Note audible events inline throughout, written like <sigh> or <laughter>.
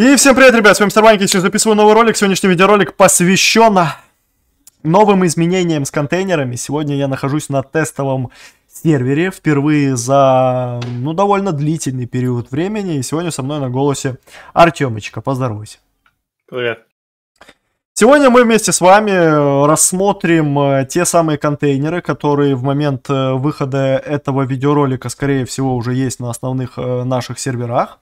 И всем привет, ребят, с вами Старбанки, сейчас записываю новый ролик. Сегодняшний видеоролик посвящен новым изменениям с контейнерами. Сегодня я нахожусь на тестовом сервере впервые за, ну, довольно длительный период времени. И сегодня со мной на голосе Артемочка. Поздоровайся. Привет. Сегодня мы вместе с вами э, рассмотрим э, те самые контейнеры, которые в момент э, выхода этого видеоролика, скорее всего, уже есть на основных наших серверах.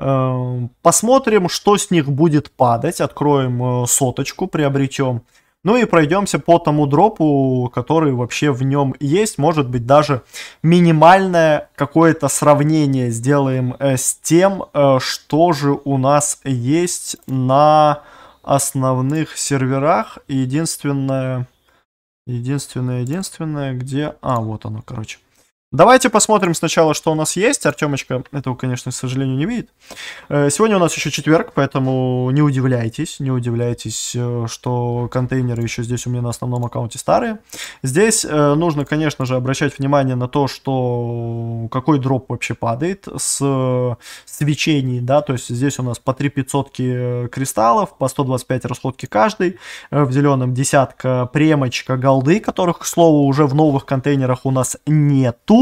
Эм, посмотрим, что с них будет падать. Откроем э, соточку, приобретем. Ну и пройдемся по тому дропу, который вообще в нем есть. Может быть, даже минимальное какое-то сравнение сделаем э, с тем, э, что же у нас есть на основных серверах. Единственное, единственное, единственное, где... А, вот оно, короче. Давайте посмотрим сначала, что у нас есть. Артемочка этого, конечно, к сожалению, не видит. Э, сегодня у нас еще четверг, поэтому не удивляйтесь. Не удивляйтесь, э, что контейнеры еще здесь у меня на основном аккаунте старые. Здесь э, нужно, конечно же, обращать внимание на то, что какой дроп вообще падает с свечений, да, то есть здесь у нас по 3 500 кристаллов, по 125 расходки каждый, в зеленом десятка премочка голды, которых, к слову, уже в новых контейнерах у нас нету.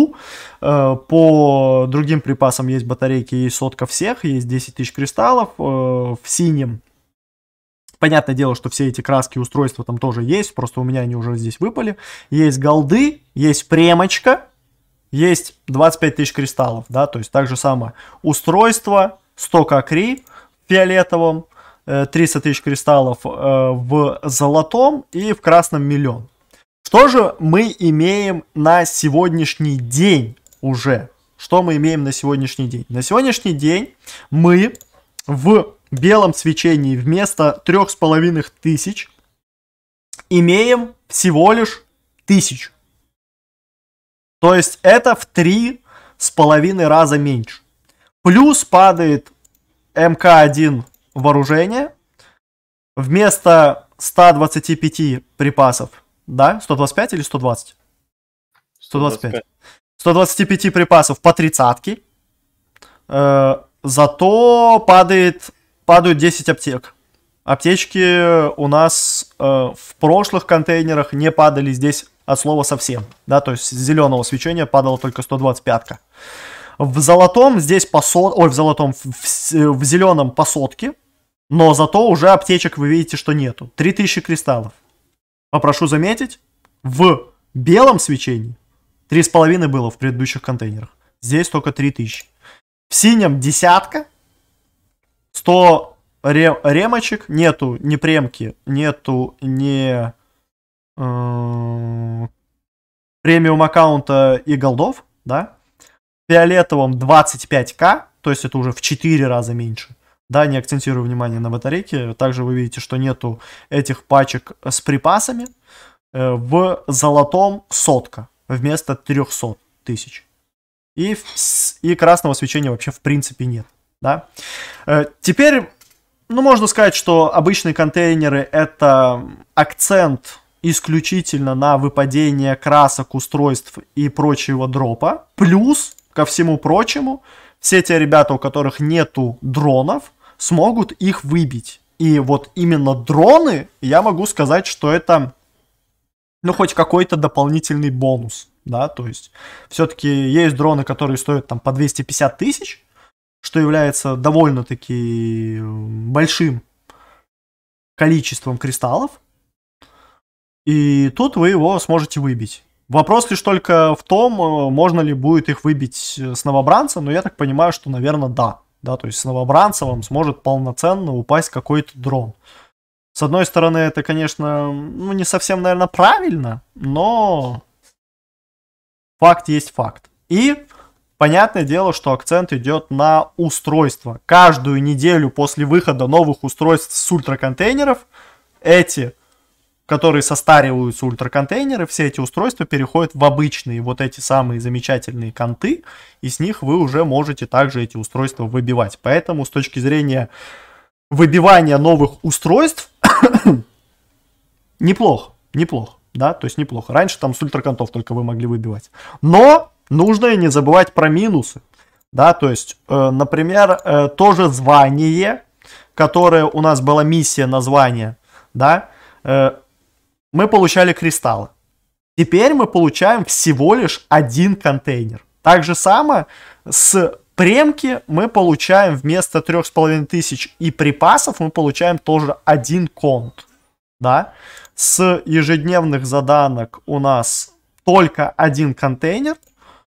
Э, по другим припасам есть батарейки, и сотка всех, есть 10 тысяч кристаллов. Э, в синем Понятное дело, что все эти краски устройства там тоже есть, просто у меня они уже здесь выпали. Есть голды, есть премочка, есть 25 тысяч кристаллов, да, то есть так же самое. Устройство, 100 акри в фиолетовом, 300 э, тысяч кристаллов в золотом и в красном миллион. Что же мы имеем на сегодняшний день уже? Что мы имеем на сегодняшний день? На сегодняшний день мы в белом свечении вместо трех с тысяч имеем всего лишь тысяч. То есть это в три с половиной раза меньше. Плюс падает МК-1 вооружение. Вместо 125 припасов да? 125 или 120? 125. 125 припасов по тридцатке. Э, зато падает, падают 10 аптек. Аптечки у нас э, в прошлых контейнерах не падали здесь от слова совсем. Да, то есть с зеленого свечения падала только 125-ка. В золотом здесь по сот, Ой, в золотом, в, в, э, в зеленом по сотке. Но зато уже аптечек вы видите, что нету. 3000 кристаллов. Попрошу заметить, в белом свечении 3,5 было в предыдущих контейнерах. Здесь только 3000. В синем десятка, 100 рем, ремочек, нету ни премки, нету ни э, премиум аккаунта и голдов, да. В фиолетовом 25к, то есть это уже в 4 раза меньше. Да, не акцентирую внимание на батарейке. Также вы видите, что нету этих пачек с припасами. Э, в золотом сотка вместо 300 тысяч. И, и красного свечения вообще в принципе нет. Да? Э, теперь, ну, можно сказать, что обычные контейнеры это акцент исключительно на выпадение красок устройств и прочего дропа. Плюс, ко всему прочему, все те ребята, у которых нету дронов, смогут их выбить. И вот именно дроны, я могу сказать, что это, ну, хоть какой-то дополнительный бонус, да, то есть все-таки есть дроны, которые стоят там по 250 тысяч, что является довольно-таки большим количеством кристаллов, и тут вы его сможете выбить. Вопрос лишь только в том, э, можно ли будет их выбить с новобранца, но я так понимаю, что, наверное, да да, то есть с Новобранцевым сможет полноценно упасть какой-то дрон. С одной стороны, это, конечно, ну, не совсем, наверное, правильно, но факт есть факт. И понятное дело, что акцент идет на устройство. Каждую неделю после выхода новых устройств с ультраконтейнеров эти которые состариваются ультраконтейнеры, все эти устройства переходят в обычные вот эти самые замечательные конты, и с них вы уже можете также эти устройства выбивать. Поэтому с точки зрения выбивания новых устройств <coughs> неплохо, неплохо, да, то есть неплохо. Раньше там с ультраконтов только вы могли выбивать. Но нужно и не забывать про минусы, да, то есть, э, например, э, тоже звание, которое у нас была миссия на звание, да, э, мы получали кристаллы. Теперь мы получаем всего лишь один контейнер. Так же самое с премки мы получаем вместо 3500 и припасов мы получаем тоже один конт. Да? С ежедневных заданок у нас только один контейнер,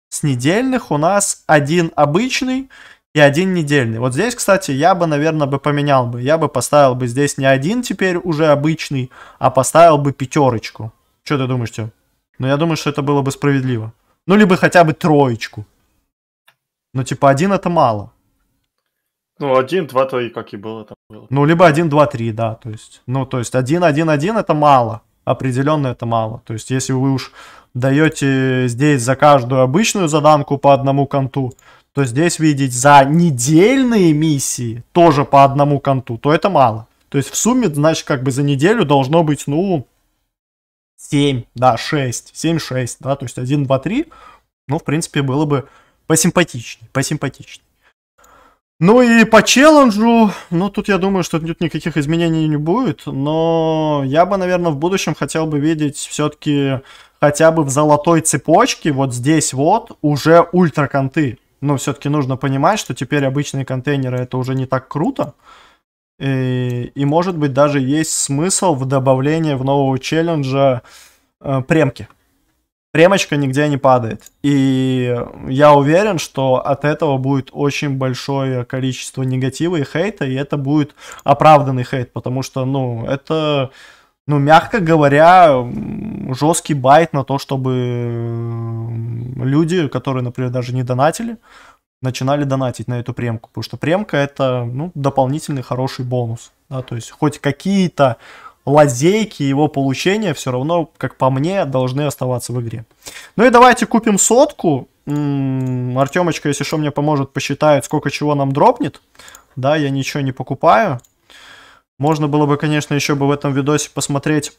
с недельных у нас один обычный и один недельный. Вот здесь, кстати, я бы, наверное, бы поменял бы. Я бы поставил бы здесь не один теперь уже обычный, а поставил бы пятерочку. Что ты думаешь, Тём? Ну, я думаю, что это было бы справедливо. Ну, либо хотя бы троечку. Ну, типа, один это мало. Ну, один, два, три, как и было там. Было. Ну, либо один, два, три, да, то есть. Ну, то есть, один, один, один это мало. Определенно это мало. То есть, если вы уж даете здесь за каждую обычную заданку по одному конту, то здесь видеть за недельные миссии тоже по одному конту, то это мало. То есть в сумме, значит, как бы за неделю должно быть, ну, 7, да, 6, 7-6, да, то есть 1, 2, 3, ну, в принципе, было бы посимпатичнее, посимпатичнее. Ну и по челленджу, ну тут я думаю, что тут никаких изменений не будет, но я бы, наверное, в будущем хотел бы видеть все-таки хотя бы в золотой цепочке вот здесь вот уже ультраконты но все-таки нужно понимать, что теперь обычные контейнеры это уже не так круто. И, и может быть даже есть смысл в добавлении в нового челленджа э, премки. Премочка нигде не падает. И я уверен, что от этого будет очень большое количество негатива и хейта, и это будет оправданный хейт, потому что, ну, это ну, мягко говоря, жесткий байт на то, чтобы люди, которые, например, даже не донатили, начинали донатить на эту премку, потому что премка это ну, дополнительный хороший бонус. Да, то есть хоть какие-то лазейки его получения все равно, как по мне, должны оставаться в игре. Ну и давайте купим сотку. М -м, Артемочка, если что, мне поможет, посчитает, сколько чего нам дропнет. Да, я ничего не покупаю. Можно было бы, конечно, еще бы в этом видосе посмотреть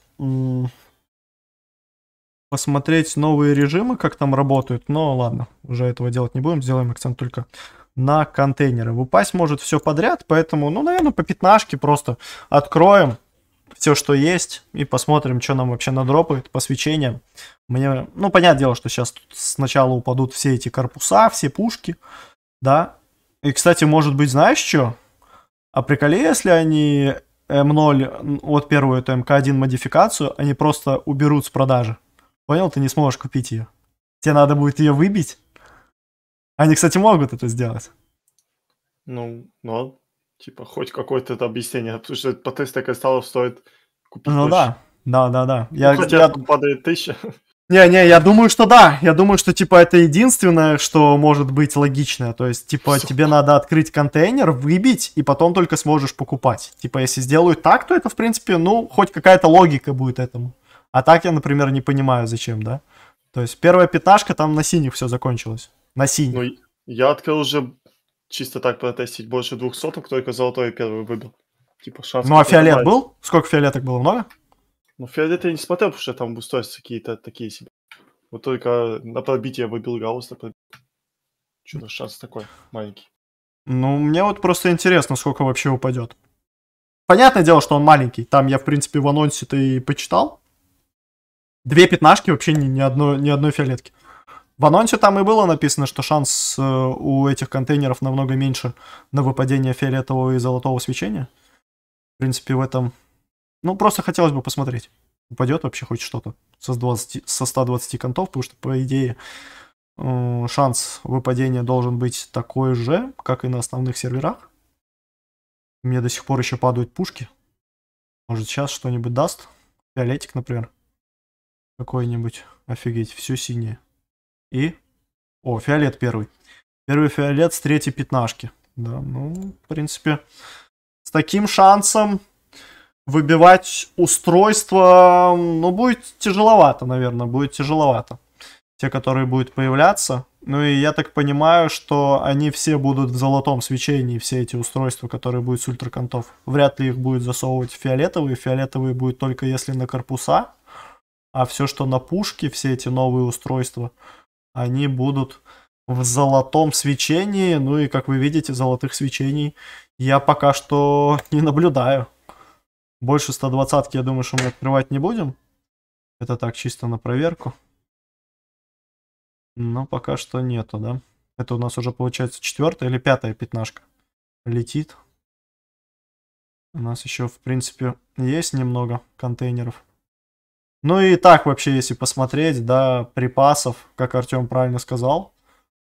посмотреть новые режимы, как там работают, но ладно, уже этого делать не будем, сделаем акцент только на контейнеры. Упасть может все подряд, поэтому, ну, наверное, по пятнашке просто откроем все, что есть, и посмотрим, что нам вообще надропает по свечениям. Мне, ну, понятное дело, что сейчас тут сначала упадут все эти корпуса, все пушки, да. И, кстати, может быть, знаешь что? А приколи, если они М0 от первую эту МК1 модификацию, они просто уберут с продажи. Понял? Ты не сможешь купить ее. Тебе надо будет ее выбить. Они, кстати, могут это сделать. Ну, ну, типа, хоть какое-то это объяснение. Потому что по тесту кристаллов стоит купить Ну больше. да, да, да, да. Ну, я, хотя я... падает тысяча. Не-не, я думаю, что да. Я думаю, что, типа, это единственное, что может быть логичное. То есть, типа, Все. тебе надо открыть контейнер, выбить, и потом только сможешь покупать. Типа, если сделают так, то это, в принципе, ну, хоть какая-то логика будет этому. А так я, например, не понимаю, зачем, да? То есть первая пятнашка там на синих все закончилось. На синих. Ну, я открыл уже чисто так протестить больше двух соток, только золотой первый выбил. Типа шанс. Ну а фиолет добавить. был? Сколько фиолеток было? Много? Ну, Фиолет я не смотрел, потому что там бустовцы какие-то такие себе. Вот только на пробитие выбил Гаус, на пробитие. что шанс такой маленький. Ну, мне вот просто интересно, сколько вообще упадет. Понятное дело, что он маленький. Там я, в принципе, в анонсе-то и почитал. Две пятнашки вообще ни, ни, одной, ни одной фиолетки. В анонсе там и было написано, что шанс э, у этих контейнеров намного меньше на выпадение фиолетового и золотого свечения. В принципе, в этом ну, просто хотелось бы посмотреть, упадет вообще хоть что-то со, 20, со 120 контов, потому что, по идее, э, шанс выпадения должен быть такой же, как и на основных серверах. Мне до сих пор еще падают пушки. Может, сейчас что-нибудь даст? Фиолетик, например. Какой-нибудь. Офигеть, все синее. И... О, фиолет первый. Первый фиолет с третьей пятнашки. Да, ну, в принципе, с таким шансом выбивать устройство, ну, будет тяжеловато, наверное, будет тяжеловато. Те, которые будут появляться. Ну и я так понимаю, что они все будут в золотом свечении, все эти устройства, которые будут с ультраконтов. Вряд ли их будет засовывать фиолетовые. Фиолетовые будет только если на корпуса. А все, что на пушке, все эти новые устройства, они будут в золотом свечении. Ну и, как вы видите, золотых свечений я пока что не наблюдаю. Больше 120 я думаю, что мы открывать не будем. Это так, чисто на проверку. Но пока что нету, да? Это у нас уже получается четвертая или пятая пятнашка летит. У нас еще, в принципе, есть немного контейнеров. Ну и так вообще, если посмотреть, да, припасов, как Артем правильно сказал,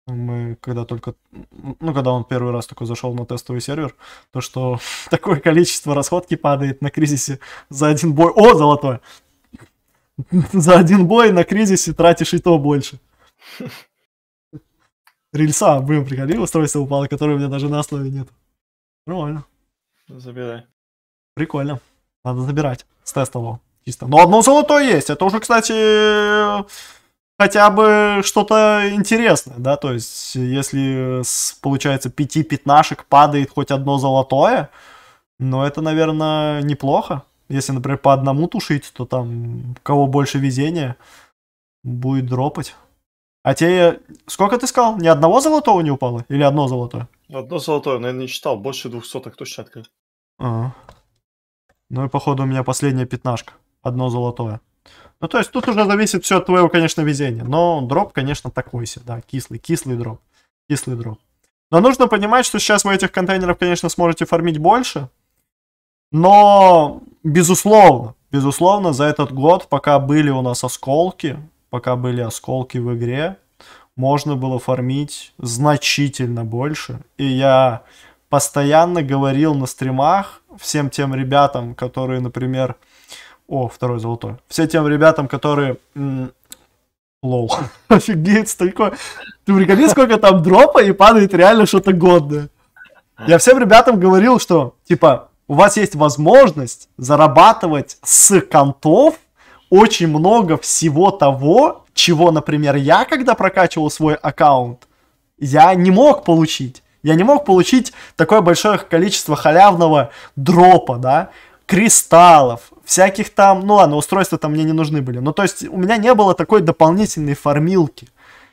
мы когда только, ну, когда он первый раз такой зашел на тестовый сервер, то, что <laughs> такое количество расходки падает на кризисе за один бой. О, золотое! <laughs> За один бой на кризисе тратишь и то больше. Рельса, блин, приколи, устройство упало, которое у меня даже на основе нет. Нормально. Забирай. Прикольно. Надо забирать с тестового. Чисто. Но одно золото есть. Это уже, кстати, хотя бы что-то интересное, да, то есть если э, с, получается, пяти пятнашек падает хоть одно золотое, но это, наверное, неплохо. Если, например, по одному тушить, то там кого больше везения будет дропать. А тебе сколько ты сказал, ни одного золотого не упало? Или одно золотое? Одно золотое, наверное, не читал, больше двухсоток точно открыл. А. Ну и походу у меня последняя пятнашка, одно золотое. Ну, то есть тут уже зависит все от твоего, конечно, везения. Но дроп, конечно, такой себе, да, кислый, кислый дроп. Кислый дроп. Но нужно понимать, что сейчас вы этих контейнеров, конечно, сможете фармить больше. Но, безусловно, безусловно, за этот год, пока были у нас осколки, пока были осколки в игре, можно было фармить значительно больше. И я постоянно говорил на стримах всем тем ребятам, которые, например, о, второй золотой. Все тем ребятам, которые... Лол. <laughs> Офигеть, столько... Ты прикинь, сколько там дропа, и падает реально что-то годное. Я всем ребятам говорил, что, типа, у вас есть возможность зарабатывать с контов очень много всего того, чего, например, я, когда прокачивал свой аккаунт, я не мог получить. Я не мог получить такое большое количество халявного дропа, да кристаллов, всяких там, ну ладно, устройства там мне не нужны были. Ну, то есть у меня не было такой дополнительной формилки.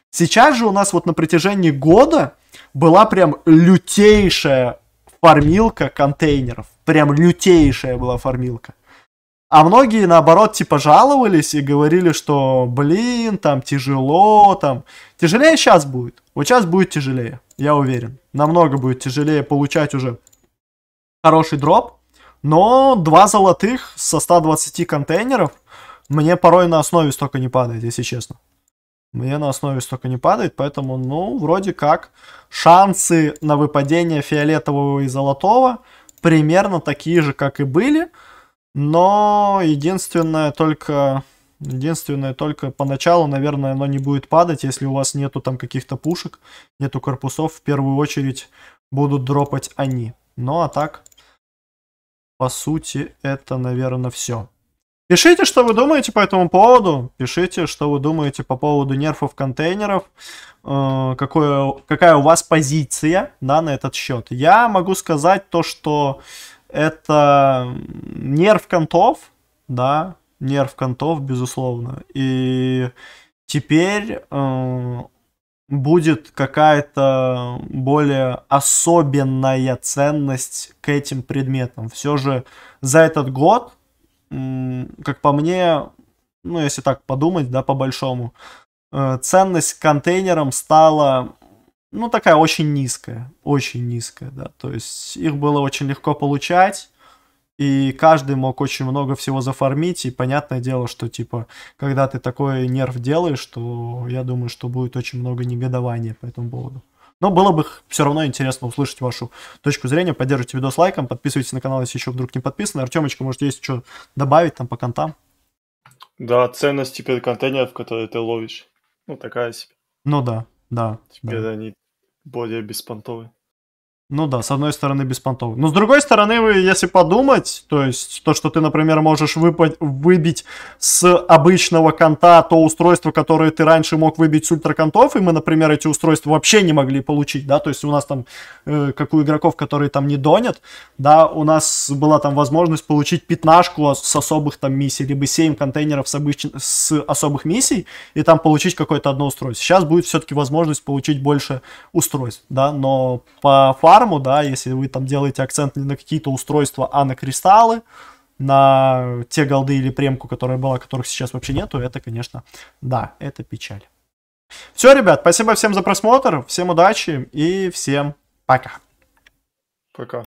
Сейчас же у нас вот на протяжении года была прям лютейшая формилка контейнеров. Прям лютейшая была формилка. А многие, наоборот, типа жаловались и говорили, что, блин, там тяжело, там... Тяжелее сейчас будет. Вот сейчас будет тяжелее, я уверен. Намного будет тяжелее получать уже хороший дроп, но два золотых со 120 контейнеров мне порой на основе столько не падает, если честно. Мне на основе столько не падает, поэтому, ну, вроде как, шансы на выпадение фиолетового и золотого примерно такие же, как и были. Но единственное только... Единственное, только поначалу, наверное, оно не будет падать, если у вас нету там каких-то пушек, нету корпусов. В первую очередь будут дропать они. Ну а так, по сути, это, наверное, все. Пишите, что вы думаете по этому поводу. Пишите, что вы думаете по поводу нерфов контейнеров. Э, какое, какая у вас позиция да, на этот счет. Я могу сказать то, что это нерв контов. Да, нерв контов, безусловно. И теперь э, будет какая-то более особенная ценность к этим предметам. Все же за этот год, как по мне, ну если так подумать, да, по-большому, э, ценность контейнерам стала ну, такая очень низкая, очень низкая, да, то есть их было очень легко получать, и каждый мог очень много всего зафармить, и понятное дело, что, типа, когда ты такой нерв делаешь, то я думаю, что будет очень много негодования по этому поводу. Но было бы все равно интересно услышать вашу точку зрения. Поддержите видос лайком, подписывайтесь на канал, если еще вдруг не подписаны. Артемочка, может, есть что добавить там по контам? Да, ценность теперь контейнеров, которые ты ловишь. Ну, такая себе. Ну да, да. Теперь да. они более беспонтовые. Ну да, с одной стороны беспонтово. Но с другой стороны, если подумать, то есть то, что ты, например, можешь выпа- выбить с обычного конта то устройство, которое ты раньше мог выбить с ультраконтов, и мы, например, эти устройства вообще не могли получить, да, то есть у нас там, э, как у игроков, которые там не донят, да, у нас была там возможность получить пятнашку с особых там миссий, либо 7 контейнеров с, обыч... с особых миссий, и там получить какое-то одно устройство. Сейчас будет все-таки возможность получить больше устройств, да, но по факту фарму, да, если вы там делаете акцент не на какие-то устройства, а на кристаллы, на те голды или премку, которая была, которых сейчас вообще нету, это, конечно, да, это печаль. Все, ребят, спасибо всем за просмотр, всем удачи и всем пока. Пока.